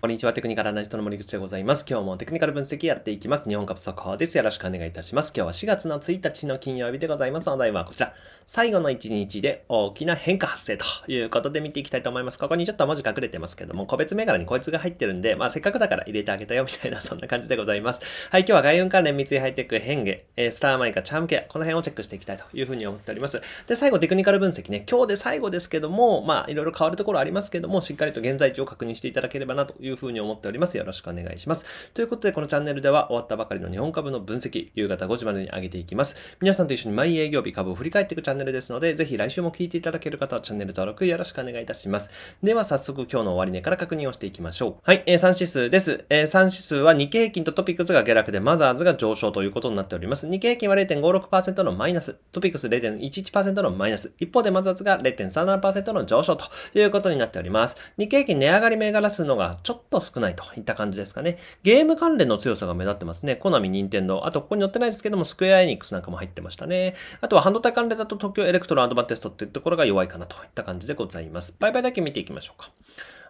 こんにちは、テクニカルアナリストの森口でございます。今日もテクニカル分析やっていきます。日本株速報です。よろしくお願いいたします。今日は4月の1日の金曜日でございます。お題はこちら。最後の1日で大きな変化発生ということで見ていきたいと思います。ここにちょっと文字隠れてますけども、個別銘柄にこいつが入ってるんで、まあせっかくだから入れてあげたよみたいなそんな感じでございます。はい、今日は外運関連、三井ハイテク、変化、えスターマイカ、チャームケア、この辺をチェックしていきたいというふうに思っております。で、最後テクニカル分析ね。今日で最後ですけども、まあいろいろ変わるところありますけども、しっかりと現在地を確認していただければなといういうふうに思っております。よろしくお願いします。ということで、このチャンネルでは終わったばかりの日本株の分析、夕方5時までに上げていきます。皆さんと一緒に毎営業日株を振り返っていくチャンネルですので、ぜひ来週も聞いていただける方はチャンネル登録よろしくお願いいたします。では、早速今日の終値から確認をしていきましょう。はい、えー、3指数です。えー、3指数は日経平均とトピックスが下落で、マザーズが上昇ということになっております。日経平均は0.56%のマイナス、トピックス0.11%のマイナス、一方でマザーズが0.37%の上昇ということになっております。日経平均値上がり銘柄数のがちょっっと少ないといった感じですかね。ゲーム関連の強さが目立ってますね。コナミ、ニンテンドあと、ここに載ってないですけども、スクエアエニックスなんかも入ってましたね。あとは、半導体関連だと東京エレクトロアドバンテストっていうところが弱いかなといった感じでございます。バイバイだけ見ていきましょうか。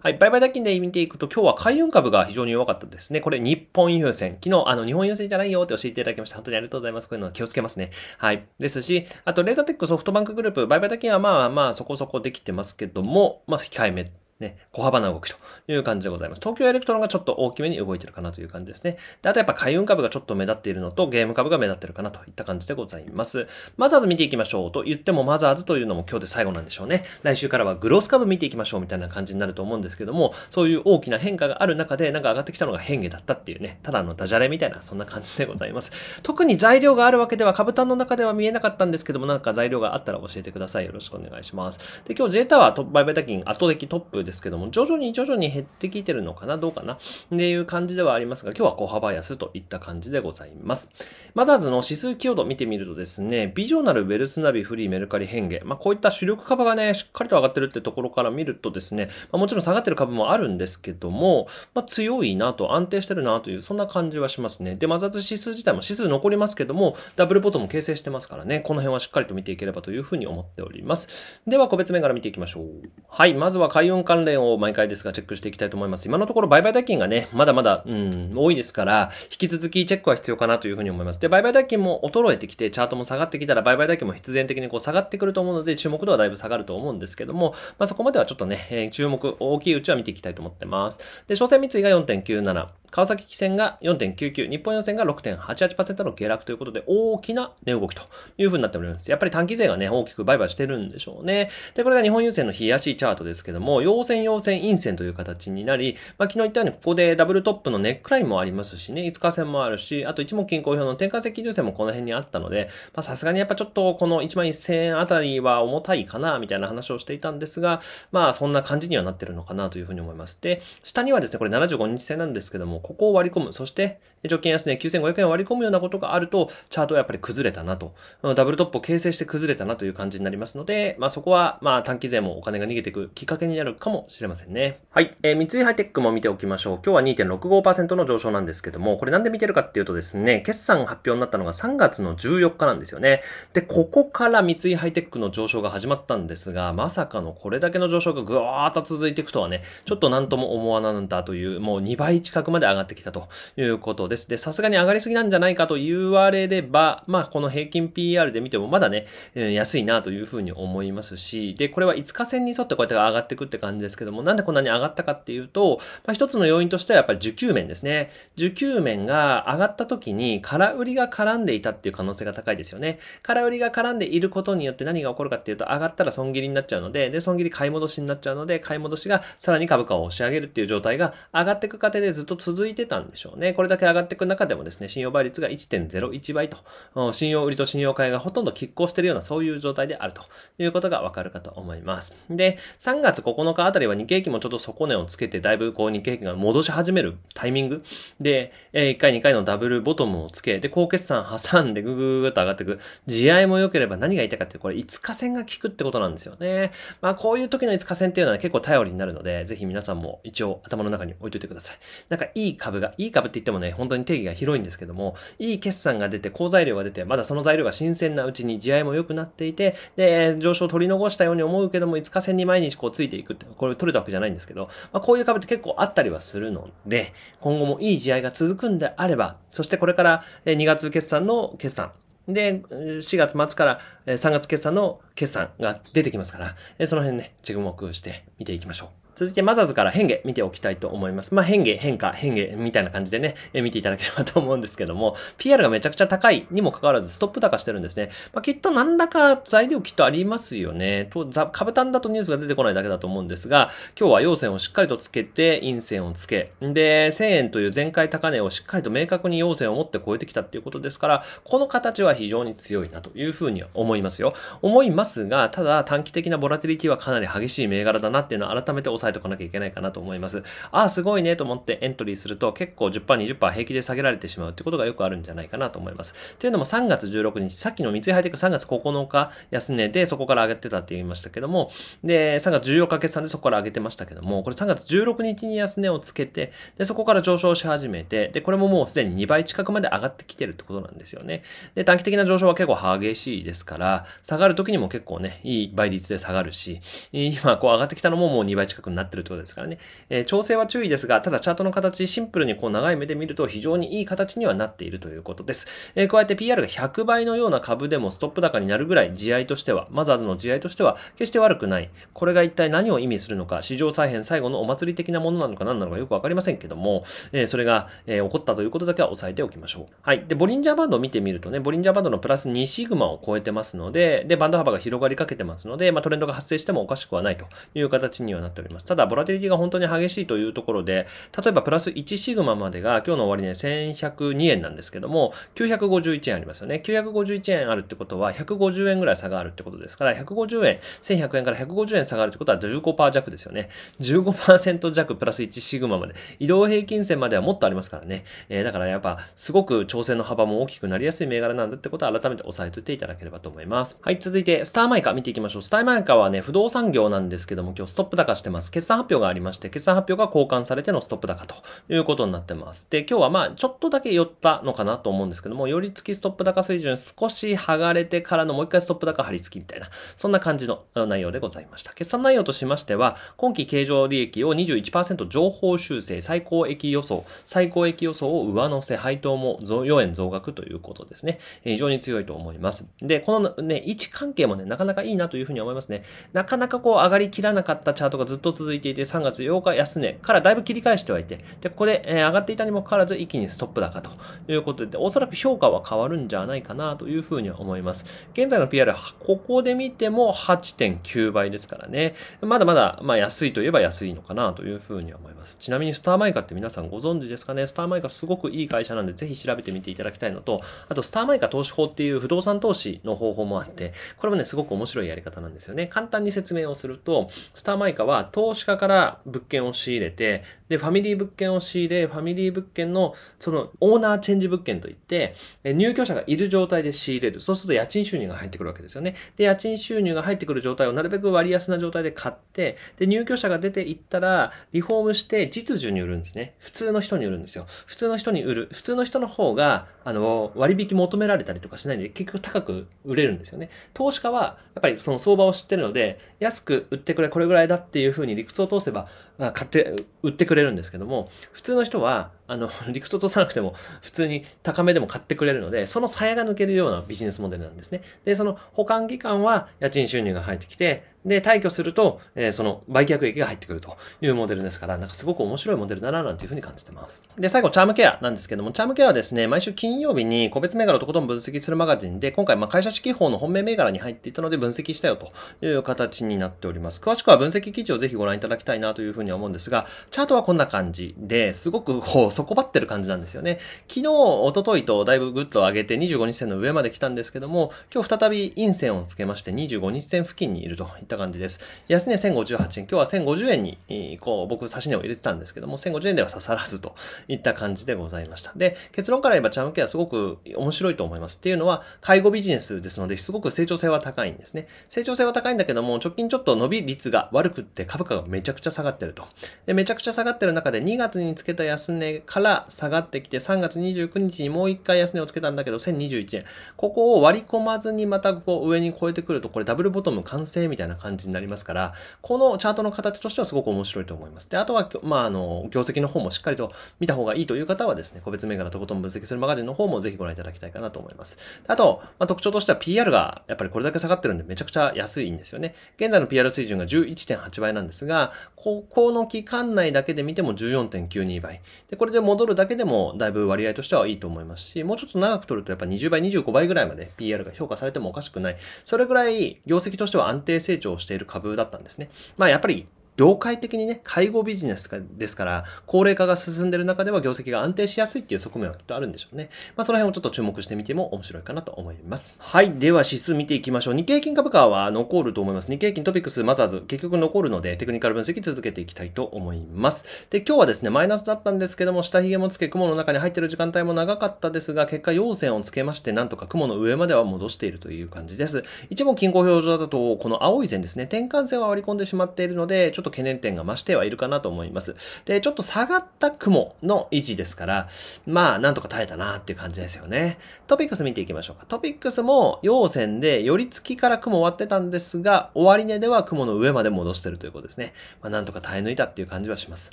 はい、バイだけで見ていくと、今日は海運株が非常に弱かったですね。これ、日本優先。昨日、あの、日本優先じゃないよって教えていただきました。本当にありがとうございます。こういうのは気をつけますね。はい。ですし、あと、レーザーテックソフトバンクグループ、バイバイだけはまあまあそこそこできてますけども、まあ、控えめね、小幅な動きという感じでございます。東京エレクトロンがちょっと大きめに動いてるかなという感じですね。で、あとやっぱ海運株がちょっと目立っているのと、ゲーム株が目立ってるかなといった感じでございます。マザーズ見ていきましょうと言っても、マザーズというのも今日で最後なんでしょうね。来週からはグロース株見ていきましょうみたいな感じになると思うんですけども、そういう大きな変化がある中で、なんか上がってきたのが変化だったっていうね、ただのダジャレみたいな、そんな感じでございます。特に材料があるわけでは、株単の中では見えなかったんですけども、なんか材料があったら教えてください。よろしくお願いします。で、今日 J タワー、売買高金後倒的トップですですけども、徐々に徐々に減ってきてるのかなどうかなっていう感じではありますが、今日は小幅安といった感じでございます。マザーズの指数寄与度見てみるとですね、ビジョナル、ウェルスナビ、フリー、メルカリ、ヘンゲ、まあ、こういった主力株がね、しっかりと上がってるってところから見るとですね、まあ、もちろん下がってる株もあるんですけども、まあ、強いなと、安定してるなという、そんな感じはしますね。で、マザーズ指数自体も指数残りますけども、ダブルボトム形成してますからね、この辺はしっかりと見ていければというふうに思っております。では、個別銘柄見ていきましょう。はい、まずは海運関関連を毎回ですがチェックしていきたいと思います。今のところ売買代金がね、まだまだ、うん、多いですから、引き続きチェックは必要かなというふうに思います。で、売買代金も衰えてきて、チャートも下がってきたら、売買代金も必然的にこう下がってくると思うので、注目度はだいぶ下がると思うんですけども、まあ、そこまではちょっとね、えー、注目、大きいうちは見ていきたいと思ってます。で、商船三井が4.97。川崎汽船が4.99、日本予選が6.88%の下落ということで、大きな値動きというふうになっております。やっぱり短期勢がね、大きく売買してるんでしょうね。で、これが日本優先の冷やしチャートですけども、陽線陽線陰線という形になり、まあ、昨日言ったようにここでダブルトップのネックラインもありますしね、5日線もあるし、あと一目均衡表の転換石重線もこの辺にあったので、まあさすがにやっぱちょっとこの1万1000円あたりは重たいかな、みたいな話をしていたんですが、まあそんな感じにはなってるのかなというふうに思います。で、下にはですね、これ75日線なんですけども、ここを割り込む。そして、貯金安値9500円を割り込むようなことがあると、チャートはやっぱり崩れたなと。ダブルトップを形成して崩れたなという感じになりますので、まあそこは、まあ短期税もお金が逃げていくきっかけになるかもしれませんね。はい。えー、三井ハイテックも見ておきましょう。今日は2.65%の上昇なんですけども、これなんで見てるかっていうとですね、決算発表になったのが3月の14日なんですよね。で、ここから三井ハイテックの上昇が始まったんですが、まさかのこれだけの上昇がぐわーっと続いていくとはね、ちょっとなんとも思わなんだという、もう2倍近くまで上がってきたということです。で、さすがに上がりすぎなんじゃないかと言われれば、まあ、この平均 PR で見てもまだね、安いなというふうに思いますし、で、これは5日線に沿ってこうやって上がっていくって感じですけども、なんでこんなに上がったかっていうと、まあ、一つの要因としてはやっぱり受給面ですね。受給面が上がった時に空売りが絡んでいたっていう可能性が高いですよね。空売りが絡んでいることによって何が起こるかっていうと、上がったら損切りになっちゃうので、で、損切り買い戻しになっちゃうので、買い戻しがさらに株価を押し上げるっていう状態が上がっていく過程でずっと続続いてたんでしょうね。これだけ上がっていく中でもですね、信用倍率が1.01倍と、信用売りと信用買いがほとんど拮抗しているようなそういう状態であるということがわかるかと思います。で、3月9日あたりは日経期もちょっと底値をつけて、だいぶこう日経期が戻し始めるタイミングで、1回2回のダブルボトムをつけ、で、高決算挟んでぐぐぐっと上がっていく。地合いも良ければ何が痛いかって、これ5日線が効くってことなんですよね。まあ、こういう時の5日線っていうのは結構頼りになるので、ぜひ皆さんも一応頭の中に置いといてください。なんかいいいい株が、いい株って言ってもね、本当に定義が広いんですけども、いい決算が出て、好材料が出て、まだその材料が新鮮なうちに地合いも良くなっていて、で、上昇を取り残したように思うけども、5日線に毎日こうついていくって、これ取れたわけじゃないんですけど、まあ、こういう株って結構あったりはするので、今後もいい地合いが続くんであれば、そしてこれから2月決算の決算、で、4月末から3月決算の決算が出てきますから、その辺ね、注目して見ていきましょう。続いてマザーズから変化見ておきたいと思います。まあ、変化、変化、変化みたいな感じでね、え見ていただければと思うんですけども、PR がめちゃくちゃ高いにもかかわらずストップ高してるんですね。まあ、きっと何らか材料きっとありますよね。と、株単だとニュースが出てこないだけだと思うんですが、今日は陽線をしっかりとつけて、陰線をつけ、で、1000円という前回高値をしっかりと明確に陽線を持って超えてきたっていうことですから、この形は非常に強いなというふうに思いますよ。思いますが、ただ短期的なボラティリティはかなり激しい銘柄だなっていうのは改めて押さええとかなきゃいけないかなと思います。ああ、すごいねと思ってエントリーすると結構10%、20%平気で下げられてしまうってことがよくあるんじゃないかなと思います。ていうのも3月16日、さっきの三井ハイテク3月9日安値でそこから上げてたって言いましたけども、で、3月14日決算でそこから上げてましたけども、これ3月16日に安値をつけて、で、そこから上昇し始めて、で、これももうすでに2倍近くまで上がってきてるってことなんですよね。で、短期的な上昇は結構激しいですから、下がる時にも結構ね、いい倍率で下がるし、今こう上がってきたのももう2倍近くになってるってことですからね。えー、調整は注意ですが、ただチャートの形、シンプルにこう長い目で見ると非常にいい形にはなっているということです。えー、加えて PR が100倍のような株でもストップ高になるぐらい、地合としては、マザーズの地合としては決して悪くない。これが一体何を意味するのか、市場再編最後のお祭り的なものなのか何なのかよくわかりませんけども、えー、それが、えー、起こったということだけは押さえておきましょう。はい。で、ボリンジャーバンドを見てみるとね、ボリンジャーバンドのプラス2シグマを超えてますので、で、バンド幅が広がりかけてますので、まあ、トレンドが発生してもおかしくはないという形にはなっております。ます。ただ、ボラティリティが本当に激しいというところで、例えばプラス1シグマまでが今日の終値、ね、1102円なんですけども、951円ありますよね。951円あるってことは、150円ぐらい差があるってことですから、150円、1100円から150円下がるってことは15%弱ですよね。15%弱プラス1シグマまで。移動平均線まではもっとありますからね。えー、だからやっぱ、すごく調整の幅も大きくなりやすい銘柄なんだってことは改めて押さえておいていただければと思います。はい、続いて、スターマイカ見ていきましょう。スターマイカはね、不動産業なんですけども、今日ストップ高してます。。決算発表がありまして、決算発表が交換されてのストップ高ということになってます。で、今日はまあ、ちょっとだけ寄ったのかなと思うんですけども、寄り付きストップ高水準少し剥がれてからのもう一回ストップ高張り付きみたいな、そんな感じの内容でございました。決算内容としましては、今期経常利益を21%上方修正、最高益予想、最高益予想を上乗せ、配当も4円増額ということですね。非常に強いと思います。で、このね、位置関係もね、なかなかいいなというふうに思いますね。なかなかこう上がりきらなかったチャートがずっと続いていて、3月8日安値からだいぶ切り返してはいて、で、ここで、え上がっていたにもかかわらず一気にストップ高ということで、おそらく評価は変わるんじゃないかなというふうには思います。現在の PR、はここで見ても8.9倍ですからね、まだまだ、まあ安いといえば安いのかなというふうには思います。ちなみにスターマイカって皆さんご存知ですかねスターマイカすごくいい会社なんで、ぜひ調べてみていただきたいのと、あとスターマイカ投資法っていう不動産投資の方法もあって、これもね、すごく面白いやり方なんですよね。簡単に説明をすると、スターマイカは投投資家から物件を仕入れて、で、ファミリー物件を仕入れ、ファミリー物件の、その、オーナーチェンジ物件といって、入居者がいる状態で仕入れる。そうすると家賃収入が入ってくるわけですよね。で、家賃収入が入ってくる状態をなるべく割安な状態で買って、で、入居者が出ていったら、リフォームして実需に売るんですね。普通の人に売るんですよ。普通の人に売る。普通の人の方が、あの、割引求められたりとかしないんで、結局高く売れるんですよね。投資家は、やっぱりその相場を知ってるので、安く売ってくれ、これぐらいだっていうふうに理屈を通せば買って売ってくれるんですけども普通の人はあの、理屈を通さなくても、普通に高めでも買ってくれるので、その鞘が抜けるようなビジネスモデルなんですね。で、その保管期間は家賃収入が入ってきて、で、退去すると、えー、その売却益が入ってくるというモデルですから、なんかすごく面白いモデルだな、なんていうふうに感じてます。で、最後、チャームケアなんですけども、チャームケアはですね、毎週金曜日に個別銘柄をとことん分析するマガジンで、今回、まあ、会社指揮法の本命銘柄に入っていたので分析したよという形になっております。詳しくは分析記事をぜひご覧いただきたいなというふうに思うんですが、チャートはこんな感じで、すごくこう、底ばってる感じなんですよね。昨日、一昨日とだいぶぐっと上げて25日線の上まで来たんですけども、今日再び陰線をつけまして25日線付近にいるといった感じです。安値1058円、今日は1050円に、こう、僕差し値を入れてたんですけども、1050円では刺さらずといった感じでございました。で、結論から言えばチャームケアすごく面白いと思います。っていうのは、介護ビジネスですので、すごく成長性は高いんですね。成長性は高いんだけども、直近ちょっと伸び率が悪くって株価がめちゃくちゃ下がってると。で、めちゃくちゃ下がってる中で2月につけた安値から下がってきて、3月29日にもう1回安値をつけたんだけど、1021円。ここを割り込まずにまたこう上に超えてくると、これダブルボトム完成みたいな感じになりますから、このチャートの形としてはすごく面白いと思います。で、あとは、まあ、あの、業績の方もしっかりと見た方がいいという方はですね、個別銘柄とことん分析するマガジンの方もぜひご覧いただきたいかなと思います。あと、まあ、特徴としては PR がやっぱりこれだけ下がってるんでめちゃくちゃ安いんですよね。現在の PR 水準が11.8倍なんですが、ここの期間内だけで見ても14.92倍。で、これでで戻るだけでも、だいぶ割合としてはいいと思いますし、もうちょっと長く取るとやっぱ20倍、25倍ぐらいまで PR が評価されてもおかしくない。それぐらい業績としては安定成長している株だったんですね。まあやっぱり業界的にね、介護ビジネスですから、高齢化が進んでる中では業績が安定しやすいっていう側面はきっとあるんでしょうね。まあ、その辺をちょっと注目してみても面白いかなと思います。はい。では指数見ていきましょう。日経金株価は残ると思います。日経金トピックス、マザーズ、結局残るので、テクニカル分析続けていきたいと思います。で、今日はですね、マイナスだったんですけども、下髭もつけ、雲の中に入ってる時間帯も長かったですが、結果陽線をつけまして、なんとか雲の上までは戻しているという感じです。一目均衡表情だと、この青い線ですね、転換線は割り込んでしまっているので、ちょっと懸念点が増してはいるかなと思います。で、ちょっと下がった雲の維持ですから、まあ、なんとか耐えたなっていう感じですよね。トピックス見ていきましょうか。トピックスも陽線で寄り付きから雲割ってたんですが、終値では雲の上まで戻してるということですね。まあ、なんとか耐え抜いたっていう感じはします。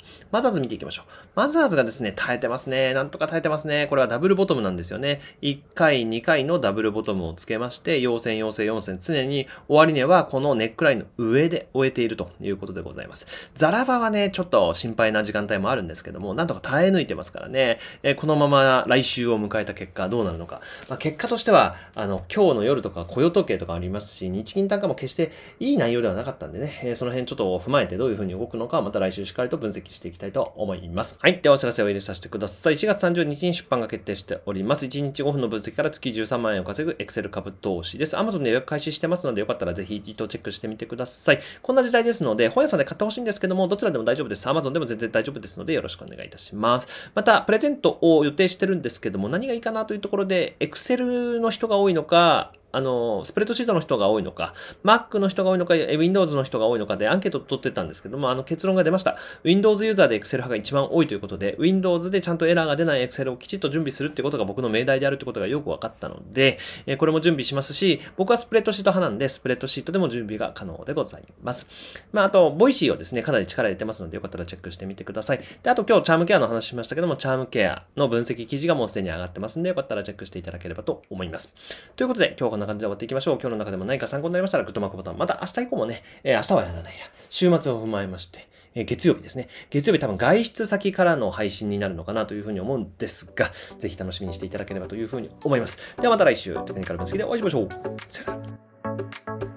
マザーズ見ていきましょう。マザーズがですね、耐えてますね。なんとか耐えてますね。これはダブルボトムなんですよね。1回、2回のダブルボトムをつけまして、陽線、陽線、陽線、常に終値はこのネックラインの上で終えているということでございます。ざいます。ザラバはね、ちょっと心配な時間帯もあるんですけども、なんとか耐え抜いてますからね、えー、このまま来週を迎えた結果どうなるのか。まあ、結果としては、あの、今日の夜とか雇用統計とかありますし、日銀単価も決していい内容ではなかったんでね、えー、その辺ちょっと踏まえてどういうふうに動くのかまた来週しっかりと分析していきたいと思います。はい。ではお知らせを入れさせてください。4月30日に出版が決定しております。1日5分の分析から月13万円を稼ぐ Excel 株投資です。Amazon で予約開始してますので、よかったらぜひ一度チェックしてみてください。こんな時代ですので、本屋さんで買ってほしいんですけども、どちらでも大丈夫です。Amazon でも全然大丈夫ですので、よろしくお願いいたします。また、プレゼントを予定してるんですけども、何がいいかなというところで、Excel の人が多いのか、あの、スプレッドシートの人が多いのか、Mac の人が多いのか、Windows の人が多いのかでアンケート取ってたんですけども、あの結論が出ました。Windows ユーザーで Excel 派が一番多いということで、Windows でちゃんとエラーが出ない Excel をきちっと準備するってことが僕の命題であるってことがよく分かったので、えこれも準備しますし、僕はスプレッドシート派なんで、スプレッドシートでも準備が可能でございます。まあ、あと、ボイシーをですね、かなり力入れてますので、よかったらチェックしてみてください。で、あと今日、チャームケアの話しましたけども、チャームケアの分析記事がもうすでに上がってますんで、よかったらチェックしていただければと思います。ということで、今日んな感じで終わっていきましょう。今日の中でも何か参考になりましたら、グッドマークボタン。また明日以降もね、えー、明日はやらないや。週末を踏まえまして、えー、月曜日ですね。月曜日多分外出先からの配信になるのかなというふうに思うんですが、ぜひ楽しみにしていただければというふうに思います。ではまた来週、テクニカル分析でお会いしましょう。さよなら。